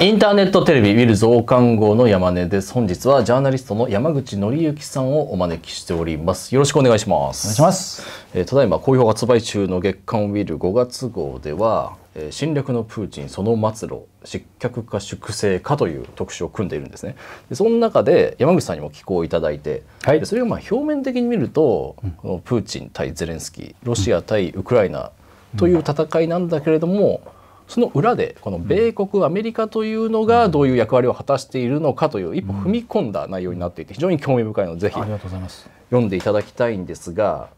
インターネットテレビウィル増刊号の山根です。本日はジャーナリストの山口則之さんをお招きしております。よろしくお願いします。お願いします。えー、ただいま好評発売中の月刊ウィル5月号では、えー、侵略のプーチンその末路失脚か粛清かという特集を組んでいるんですね。でその中で山口さんにも寄稿いただいて、はい、それをまあ表面的に見ると、うん、プーチン対ゼレンスキー、ロシア対ウクライナという戦いなんだけれども。うんその裏でこの米国、アメリカというのがどういう役割を果たしているのかという一歩踏み込んだ内容になっていて非常に興味深いのでぜひ読んでいただきたいんですが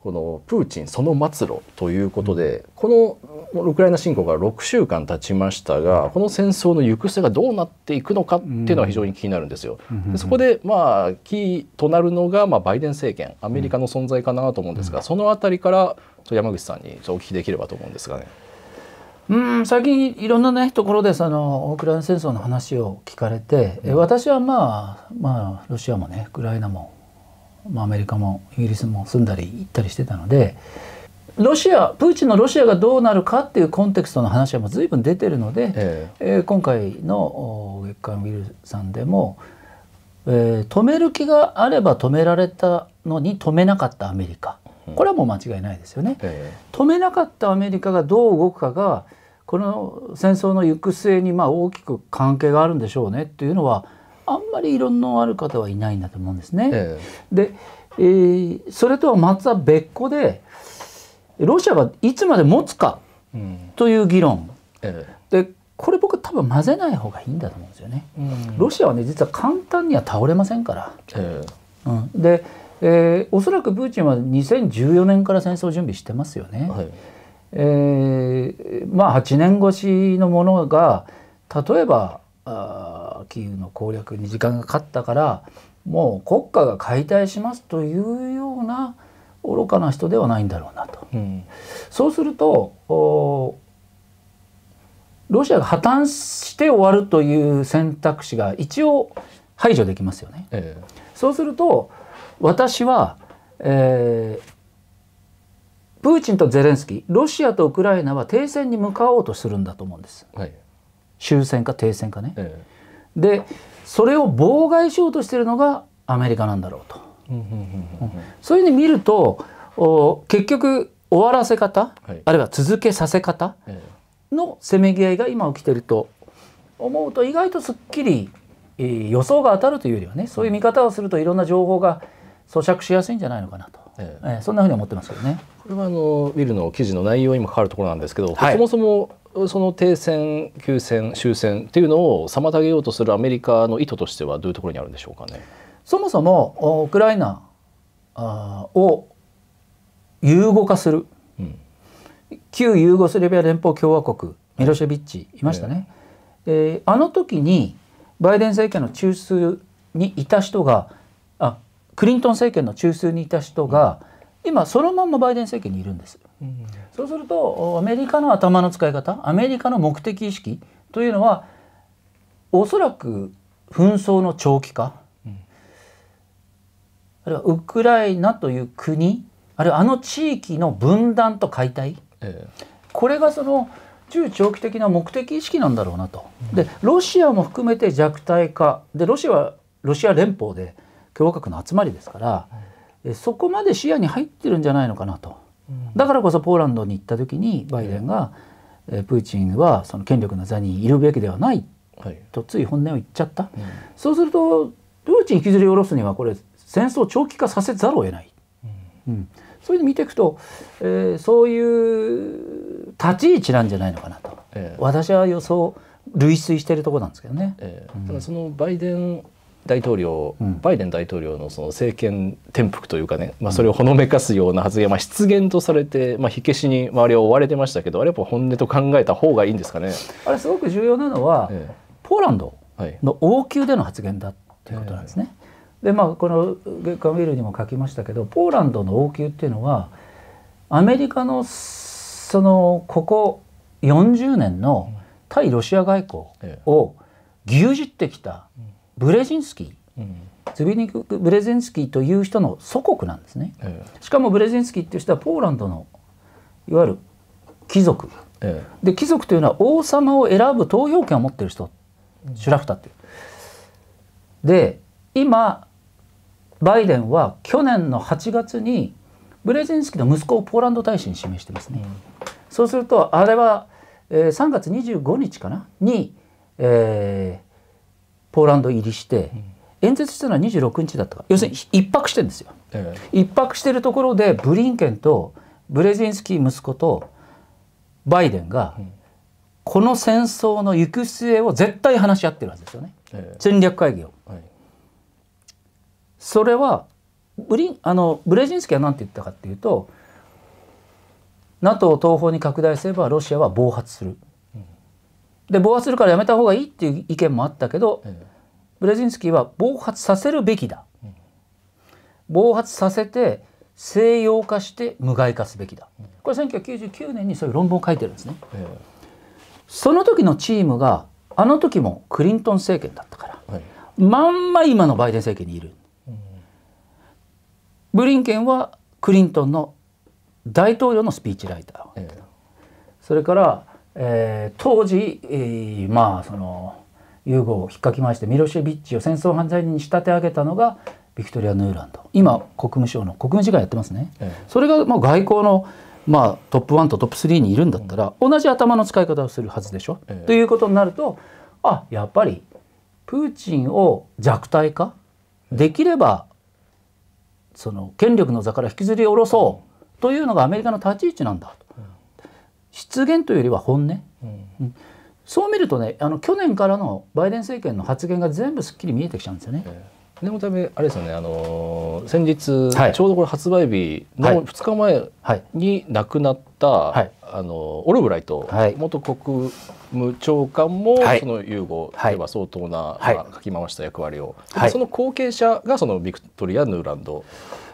このプーチンその末路ということで、このウクライナ侵攻が6週間経ちましたがこの戦争の行く末がどうなっていくのかっていうのは非常に気になるんですよ。そこでまあキーとなるのが、まあ、バイデン政権アメリカの存在かなと思うんですが、その辺りから山口さんにお聞きできればと思うんですがね。うん最近いろんなねところでそのウクライナ戦争の話を聞かれて、うん、私はまあまあロシアもねウクライナも、まあ、アメリカもイギリスも住んだり行ったりしてたのでロシアプーチンのロシアがどうなるかっていうコンテクストの話はもう随分出てるので、ええー、今回の月刊ウィルさんでも、えー、止める気があれば止められたのに止めなかったアメリカこれはもう間違いないですよね。え止めなかったアメリカがどう動くかがこの戦争の行く末にまあ大きく関係があるんでしょうねっていうのはあんまり異論のある方はいないんだと思うんですね。ええ、で、えー、それとはまた別個でロシアがいつまで持つかという議論、うんえ、でこれ僕多分混ぜない方がいいんだと思うんですよね。うん、ロシアはね実は簡単には倒れませんから。うん、で、えー、おそらくプーチンは2014年から戦争準備してますよね。はいえー、まあ8年越しのものが例えばあキーウの攻略に時間がかかったからもう国家が解体しますというような愚かな人ではないんだろうなと。うん、そうするとロシアが破綻して終わるという選択肢が一応排除できますよね。ええ、そうすると私は、えー、プーチンとゼレンスキーロシアとウクライナは停戦に向かおうとするんだと思うんです、はい、終戦か停戦かね、ええ、でそれを妨害しようとしてるのがアメリカなんだろうと、そういうふうに見るとお結局終わらせ方、はい、あるいは続けさせ方のせめぎ合いが今起きてると思うと意外とすっきり、えー、予想が当たるというよりはねそういう見方をするといろんな情報が咀嚼しやすいんじゃないのかなと。ええそんなふうに思ってますけどね。これはあのィルの記事の内容にも関わるところなんですけど、はい、そもそもその停戦、休戦、終戦っていうのを妨げようとするアメリカの意図としてはどういうところにあるんでしょうかね。そもそもウクライナを融合化する、うん、旧ユーゴスラビア連邦共和国ミロシェビッチいましたね、えええー、あの時にバイデン政権の中枢にいた人があクリントン政権の中枢にいた人が今そのまんまバイデン政権にいるんです、うん、そうするとアメリカの頭の使い方アメリカの目的意識というのはおそらく紛争の長期化、うん、あるいはウクライナという国あるいはあの地域の分断と解体、ええ、これがその中長期的な目的意識なんだろうなと。でロシアも含めて弱体化でロシアはロシア連邦で共和国の集まりですから、うん、そこまで視野に入ってるんじゃないのかなと、うん、だからこそポーランドに行った時にバイデンが、うん、プーチンはその権力の座にいるべきではないとつい本音を言っちゃった、そうするとプーチン引きずり下ろすにはこれ戦争を長期化させざるを得ない。うんうん、そういうのを見ていくと、えー、そういう立ち位置なんじゃないのかなと、えー、私は予想類推しているところなんですけどね。えー、うん、だそのバイデン大統領、バイデン大統領のその政権転覆というかね、まあ、それをほのめかすような発言、まあ、失言とされて、まあ、火消しに周りは追われてましたけどあれやっぱ本音と考えた方がいいんですかね。あれすごく重要なのは、ええ、ポーランドの王宮での発言だということなんですね。え、でまあこの月刊ウィルにも書きましたけどポーランドの王宮っていうのはアメリカのそのここ40年の対ロシア外交を牛耳ってきた。ブレジンスキー、うん、ズビニク・ブレジンスキーという人の祖国なんですね、えしかもブレジンスキーっていう人はポーランドのいわゆる貴族、え、で貴族というのは王様を選ぶ投票権を持ってる人シュラフタっていう。で今バイデンは去年の8月にブレジンスキーの息子をポーランド大使に指名してますね。うん、そうするとあれは、えー、3月25日かなに、えー、ポーランド入りして、演説したのは26日だったか要するに一泊してるんですよ、ええ、一泊してるところでブリンケンとブレジンスキー息子とバイデンが、この戦争の行く末を絶対話し合ってるはずですよね、え、戦略会議を、はい、それはブリあのブレジンスキーは何て言ったかっていうと NATO 東方に拡大すればロシアは暴発するで暴発するからやめた方がいいっていう意見もあったけど、ええ、ブレジンスキーは暴発させるべきだ、うん、暴発させて西洋化して無害化すべきだ、うん、これ1999年にそういう論文を書いてるんですね、え、その時のチームがあの時もクリントン政権だったから、はい、まんま今のバイデン政権にいる、うん、ブリンケンはクリントンの大統領のスピーチライター、それからえー、当時、えー、まあそのユーゴをひっかき回してミロシェビッチを戦争犯罪人に仕立て上げたのがビクトリア・ヌーランド今国務省の国務次官やってますね、えそれがまあ外交の、まあ、トップ1とトップ3にいるんだったら、同じ頭の使い方をするはずでしょ、え、ということになるとあやっぱりプーチンを弱体化できればその権力の座から引きずり下ろそうというのがアメリカの立ち位置なんだと。失言というよりは本音、うん、そう見るとねあの去年からのバイデン政権の発言が全部すっきり見えてきちゃうんですよね。念のためあれですよね、あのー、先日、はい、ちょうどこれ発売日の2日前に亡くなった、はい、あのー、オルブライト元国務長官も、はい、そのユーゴでは相当な、まあ、かき回した役割を、その後継者がそのビクトリア・ヌーランド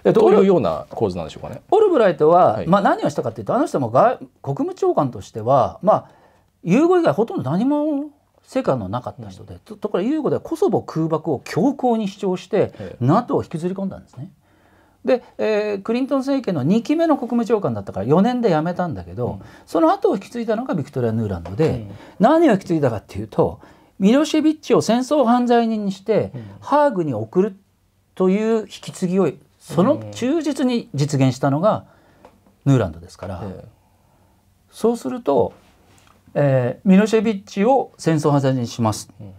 えどういうような構図なんでしょうかね。オルブライトは、はい、まあ、何をしたかというとあの人も外国務長官としては、まあ、ユーゴ以外ほとんど何も世界のなかった人で、うん、ところがユーゴではコソボ空爆を強硬に主張して、ええ、NATO を引きずり込んだんですね。で、えー、クリントン政権の2期目の国務長官だったから4年で辞めたんだけど、うん、その後を引き継いだのがビクトリア・ヌーランドで、うん、何を引き継いだかっていうとミロシェビッチを戦争犯罪人にして、ハーグに送るという引き継ぎをその忠実に実現したのがヌーランドですから、そうすると、えー、ミノシェビッチを戦争犯罪にします、うん、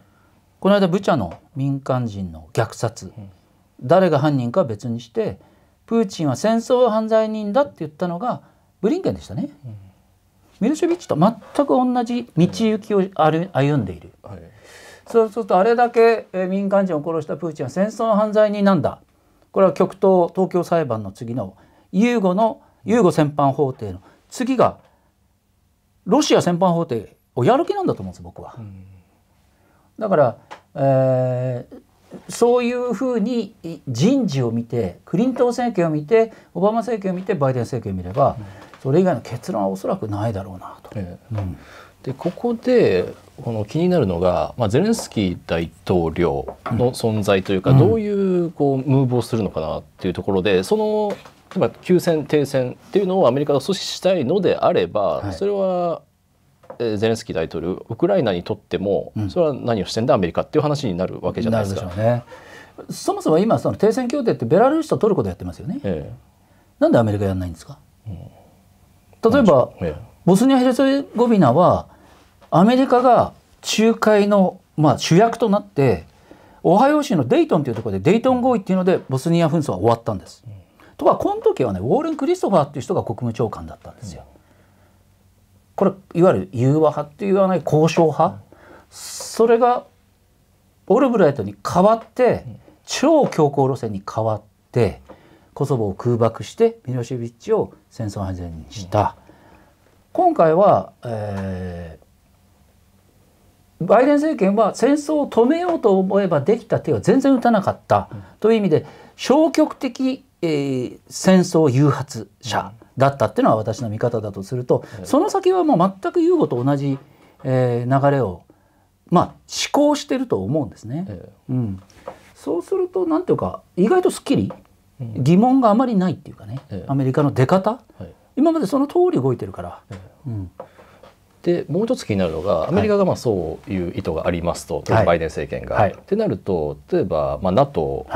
この間ブチャの民間人の虐殺、うん、誰が犯人かは別にしてプーチンは戦争犯罪人だって言ったのがブリンケンでしたね。ミロシェビッチと全く同じ道行きを歩んでいる、はい、そうするとあれだけ民間人を殺したプーチンは戦争犯罪人なんだこれは極東東京裁判の次のユーゴのユーゴ戦犯法廷の次がロシア戦犯法廷をやる気なんだと思うんです僕は。だから、えー、そういうふうに人事を見てクリントン政権を見てオバマ政権を見てバイデン政権を見れば、それ以外の結論はおそらくないだろうなと。えーうん、でここでこの気になるのが、まあ、ゼレンスキー大統領の存在というか、うん、どういうこうムーブをするのかなっていうところでその例えば休戦停戦っていうのをアメリカが阻止したいのであれば、はい、それはゼレンスキー大統領ウクライナにとっても、それは何をしてんだアメリカっていう話になるわけじゃないですか。ね、そもそも今その停戦協定ってベラルーシとトルコでやってますよね。ええ、なんでアメリカやらないんですか、うん、例えば、え、ボスニア・ヘルツェゴビナはアメリカが仲介の、まあ、主役となってオハイオ州のデイトンというところでデイトン合意っていうのでボスニア紛争は終わったんです。とはこの時はねウォーレン・クリストファーっていう人が国務長官だったんですよ。これいわゆる融和派って言わない交渉派、それがオルブライトに代わって超強硬路線に変わってコソボを空爆してミロシビッチを戦争安全にした。今回は、えー、バイデン政権は戦争を止めようと思えばできた手は全然打たなかったという意味で消極的、えー、戦争誘発者だったっていうのは私の見方だとすると、その先はもう全くユーゴと同じ、えー、流れをまあ思考してると思うんですね。うん、そうすると何ていうか意外とすっきり疑問があまりないっていうかね、アメリカの出方、今までその通り動いてるから。うんでもう一つ気になるのがアメリカがまあそういう意図がありますと、はい、バイデン政権が。はい、ってなると例えばまあ NATO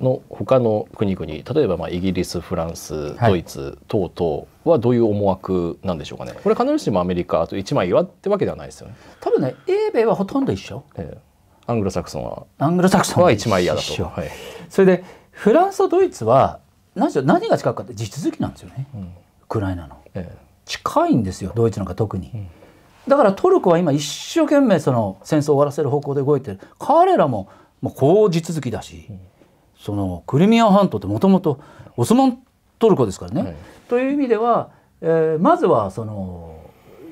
の他の国々、はい、例えばまあイギリスフランスドイツ等々はどういう思惑なんでしょうかねこれ必ずしもアメリカと一枚岩ってわけではないですよね。多分ね英米はほとんど一緒。えー、アングロサクソンはアングロサクソンは一枚岩だと。はい、それでフランスとドイツは何何が近くかって地続きなんですよね、うん、ウクライナの。ええ近いんですよドイツなんか特に。だからトルコは今一生懸命その戦争を終わらせる方向で動いてる彼らももうこう地続きだし、そのクリミア半島ってもともとオスマントルコですからね。はい、という意味では、えー、まずはその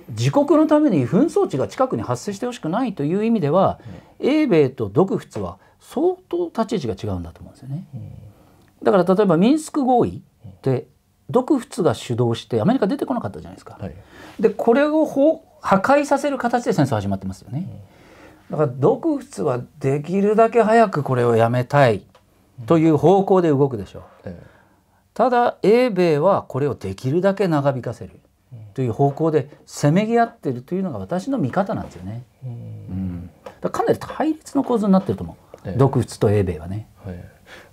自国のために紛争地が近くに発生してほしくないという意味では、英米と独仏は相当立ち位置が違うんだと思うんですよね。だから例えばミンスク合意って独仏が主導してアメリカ出てこなかったじゃないですか。はい、でこれを破壊させる形で戦争始まってますよね。だから独仏はできるだけ早くこれをやめたいという方向で動くでしょう。うん、ただ英米はこれをできるだけ長引かせるという方向でせめぎ合ってるというのが私の見方なんですよね。うん、うん、かかなり対立の構図になってると思う。独仏と英米はね。はい、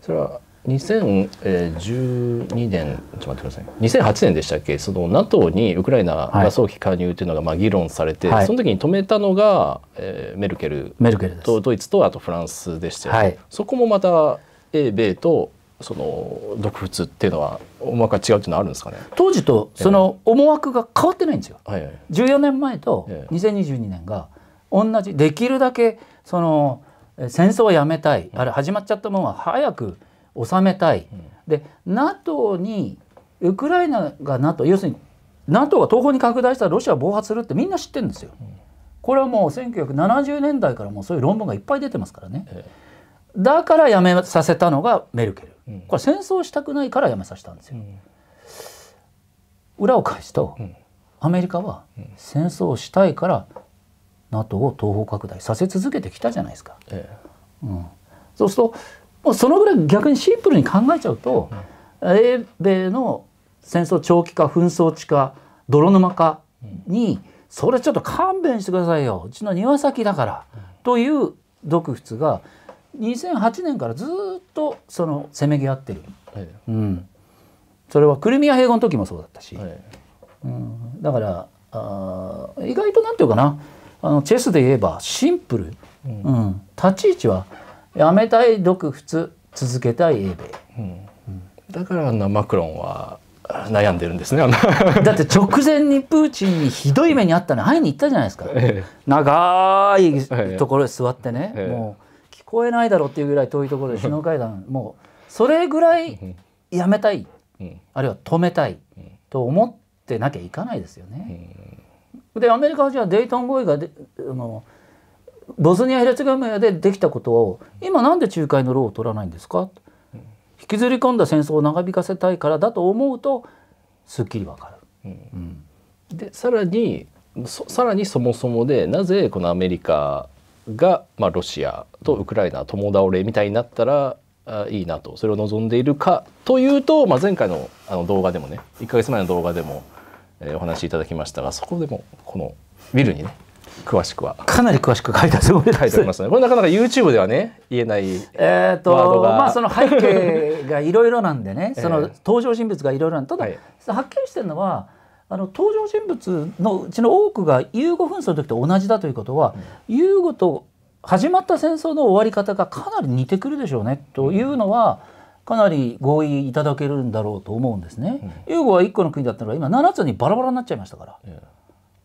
それは2012年ちょっと待ってください2008年でしたっけその NATO にウクライナが早期加入というのがまあ議論されて、はい、その時に止めたのが、えー、メルケルメルケルとドイツとあとフランスでしたはい、そこもまた英米とその独仏っていうのは思惑が違うっていうのはあるんですかね当時とその思惑が変わってないんですよ。えー、はいはい、14年前と2022年が同じできるだけその戦争をやめたいあれ始まっちゃったものは早く収めたい、うん、で NATO にウクライナが NATO 要するに NATO が東方に拡大したらロシアは暴発するってみんな知ってるんですよ。これはもう1970年代からもうそういう論文がいっぱい出てますからね。ええ、だからやめさせたのがメルケル。うん、これ戦争したくないからやめさせたんですよ。うん、裏を返すと、うん、アメリカは戦争したいから NATO を東方拡大させ続けてきたじゃないですか。え、うん、そうするともうそのぐらい逆にシンプルに考えちゃうと、英米の戦争長期化紛争地化泥沼化に、それちょっと勘弁してくださいようちの庭先だから、という独仏が2008年からずっとそのせめぎ合ってる、はい、うん、それはクリミア併合の時もそうだったし、はい、うん、だからあ意外となんていうかなあのチェスで言えばシンプル、うん、うん、立ち位置はやめたい独仏続けたい英米、うん、だからあのマクロンは悩んでるんですね だって直前にプーチンにひどい目にあったの会いに行ったじゃないですか、ええ、長いところへ座ってね、え、もう聞こえないだろうっていうぐらい遠いところで首脳会談もうそれぐらいやめたい、うん、あるいは止めたいと思ってなきゃいかないですよね。うん、でアメリカはじゃあデイトン合意がであの、ボスニア・ヘルツェゴビナでできたことを今なんで仲介の労を取らないんですか引きずり込んだ戦争を長引かせたいからだと思うとすっきりわかる。うんうん、でさらにさらにそもそもでなぜこのアメリカが、まあ、ロシアとウクライナ共倒れみたいになったら、あいいなとそれを望んでいるかというと、まあ、前回のあの動画でもね1か月前の動画でも、えー、お話しいただきましたがそこでもこのビルにね詳しくはかなり詳しく書いてある書いてますねこれなかなか YouTube ではね言えないえっとまあその背景がいろいろなんでね、その登場人物がいろいろなんただ、はい、はっしてるのはあの登場人物のうちの多くがユーゴ紛争の時と同じだということは、うん、ユーゴと始まった戦争の終わり方がかなり似てくるでしょうねというのは、かなり合意いただけるんだろうと思うんですね。ユーゴは1個の国だったのが今7つにバラバラになっちゃいましたから。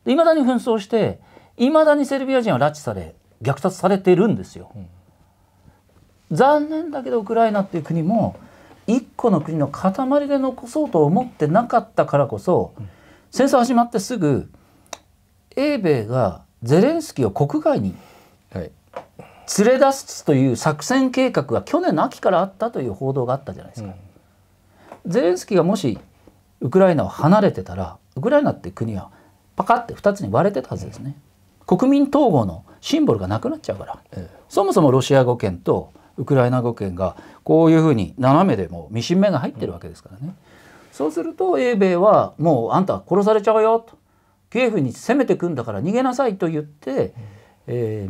いま、だに紛争していまだにセルビア人は拉致され虐殺されてるんですよ。残念だけどウクライナっていう国も一個の国の塊で残そうと思ってなかったからこそ戦争始まってすぐ英米がゼレンスキーを国外に連れ出すという作戦計画が去年の秋からあったという報道があったじゃないですか。うん、ゼレンスキーがもしウクライナを離れてたらウクライナって国はパカって2つに割れてたはずですね。うん国民統合のシンボルがなくなっちゃうから、えそもそもロシア語圏とウクライナ語圏がこういうふうに斜めでもミシン目が入ってるわけですからね、うん、そうすると英米はもうあんた殺されちゃうよとキエフに攻めてくんだから逃げなさいと言って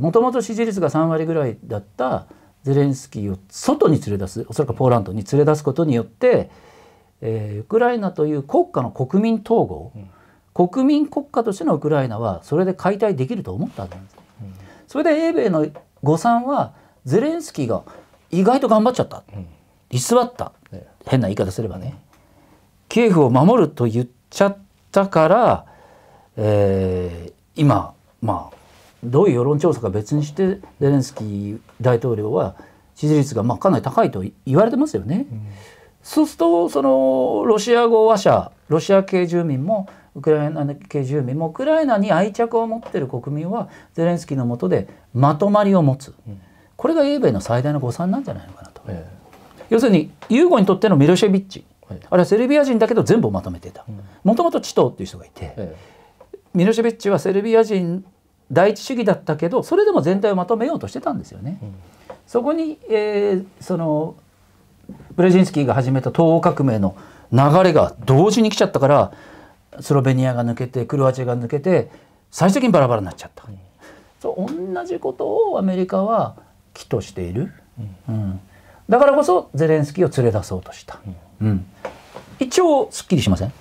もともと支持率が3割ぐらいだったゼレンスキーを外に連れ出すおそらくポーランドに連れ出すことによって、えー、ウクライナという国家の国民統合、うん国民国家としてのウクライナはそれで解体できると思ったんです、うん、それで英米の誤算はゼレンスキーが意外と頑張っちゃった、うん、居座った、ね、変な言い方すればね、キエフを守ると言っちゃったから、えー、今まあどういう世論調査か別にしてゼレンスキー大統領は支持率がまあかなり高いと言われてますよね。うん、そうするとそのロシア語話者ロシア系住民もウクライナ系住民もウクライナに愛着を持ってる国民はゼレンスキーのもとでまとまりを持つ、これが英米の最大の誤算なんじゃないのかなと、ええ、要するにユーゴにとってのミロシェビッチ、はい、あれはセルビア人だけど全部をまとめていたもともとチトーっていう人がいて、え、ミロシェビッチはセルビア人第一主義だったけどそれでも全体をまとめようとしてたんですよね。うん、そこに、えー、そのブレジンスキーが始めた東欧革命の流れが同時に来ちゃったからスロベニアが抜けてクロアチアが抜けて最終的にバラバラになっちゃった、うん、そう同じことをアメリカは起としている、うん、うん、だからこそゼレンスキーを連れ出そうとした、うん、うん、一応すっきりしません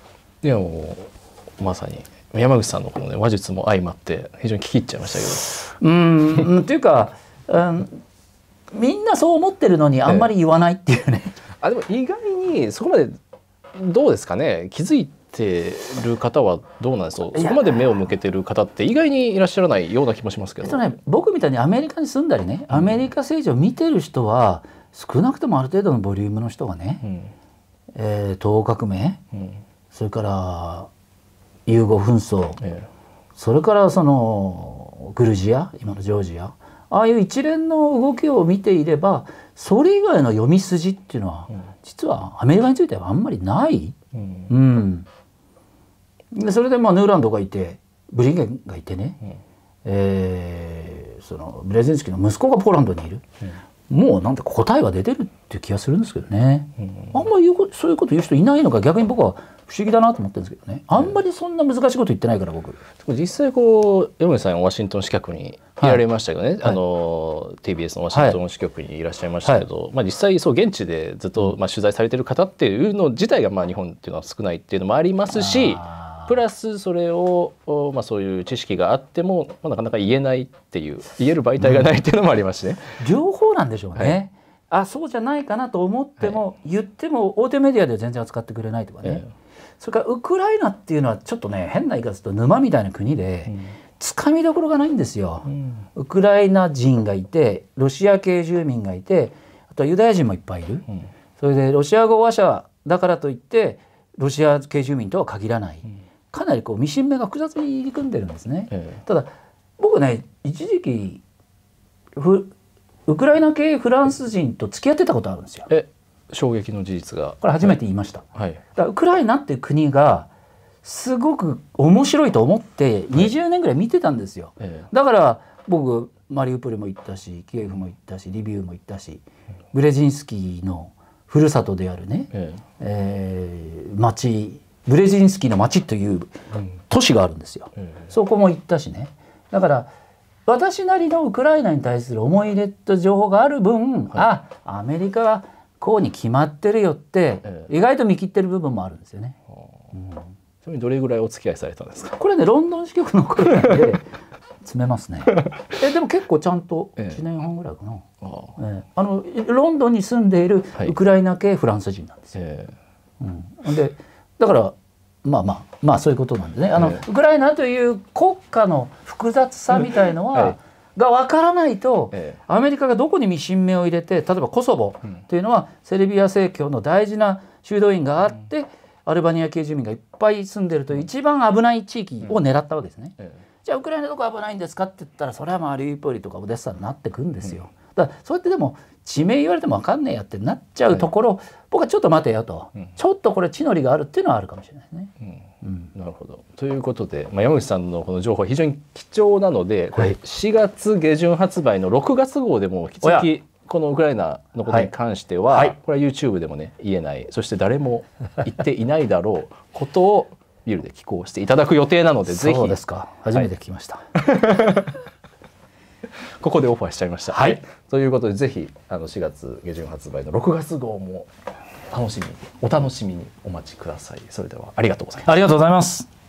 いやもうまさに山口さんのこの、ね、話術も相まって非常に聞き入っちゃいましたけど。うんというか、うん、みんなそう思ってるのにあんまり言わないっていうね。ええ、あでも意外にそこまでどうですかね気づいててる方はどうなんですかそこまで目を向けてる方って意外にいらっしゃらないような気もしますけど、えっとね、僕みたいにアメリカに住んだりねアメリカ政治を見てる人は少なくともある程度のボリュームの人がね、うんえー、東革命、うん、それからユーゴ紛争、えそれからそのグルジア今のジョージアああいう一連の動きを見ていればそれ以外の読み筋っていうのは、うん、実はアメリカについてはあんまりない。うん、うんでそれでまあヌーランドがいてブリンケンがいてね、うん、えー、そのブレゼンスキーの息子がポーランドにいる、うん、もうなんて答えは出てるっていう気がするんですけどね、うん、あんまりそういうこと言う人いないのか逆に僕は不思議だなと思ってるんですけどねあんまりそんな難しいこと言ってないから僕、実際こう山根さんワシントン支局にいられましたけどね、はい、あの TBS のワシントン支局にいらっしゃいましたけど、はいまあ、実際そう現地でずっとまあ取材されてる方っていうの自体がまあ日本っていうのは少ないっていうのもありますし。プラスそれを、まあ、そういう知識があっても、まあ、なかなか言えないっていう言える媒体がないっていうのもありますしね。うん、両方なんでしょうね。はい、あそうじゃないかなと思っても、はい、言っても大手メディアでは全然扱ってくれないとかね、えー、それからウクライナっていうのはちょっとね変な言い方すると沼みたいな国で、うんつかみどころがないんですよ、うん、ウクライナ人がいてロシア系住民がいてあとはユダヤ人もいっぱいいる、うん、それでロシア語話者だからといってロシア系住民とは限らない、うかなりこうミシン目が複雑に入り組んでるんですね。えー、ただ僕ね一時期ふウクライナ系フランス人と付き合ってたことあるんですよ。え衝撃の事実がこれ初めて言いました。はい、だウクライナっていう国がすごく面白いと思って20年ぐらい見てたんですよ。はい、だから僕マリウポリも行ったしキエフも行ったしリビウも行ったしブレジンスキーのふるさとであるね、えええー、町ブレジンスキーの町という都市があるんですよ、うん、そこも行ったしねだから私なりのウクライナに対する思い入れと情報がある分、はい、あアメリカはこうに決まってるよって、意外と見切ってる部分もあるんですよね。うん、それどれぐらいお付き合いされたんですか。これねロンドン支局の声なんで 詰めますね。えでも結構ちゃんと1年半ぐらいかな。ええあのロンドンに住んでいるウクライナ系フランス人なんですよ。はい、うん、でだからまあまあまあそういうことなんでねあの、ウクライナという国家の複雑さみたいのは、が分からないと、アメリカがどこにミシン目を入れて例えばコソボというのは、セルビア正教の大事な修道院があって、うん、アルバニア系住民がいっぱい住んでるという一番危ない地域を狙ったわけですね。うん、じゃあウクライナどこ危ないんですかって言ったらそれはマリウポリとかオデッサになってくんですよ。だからそうやってでも地名言われても分かんねえやってなっちゃうところ、はい、僕はちょっと待てよと、うん、ちょっとこれ地の利があるっていうのはあるかもしれないね。うん、うん、なるほどということで、まあ、山口さんのこの情報非常に貴重なので、こ4月下旬発売の6月号でも引き続きこのウクライナのことに関しては、はいこれは YouTube でもね言えないそして誰も言っていないだろうことをビルで寄稿していただく予定なのでぜひそうですか初めて聞きました。ここでオファーしちゃいました。はい、ということでぜひあの4月下旬発売の6月号も楽しみにお楽しみにお待ちください。それではありがとうございます。ありがとうございます。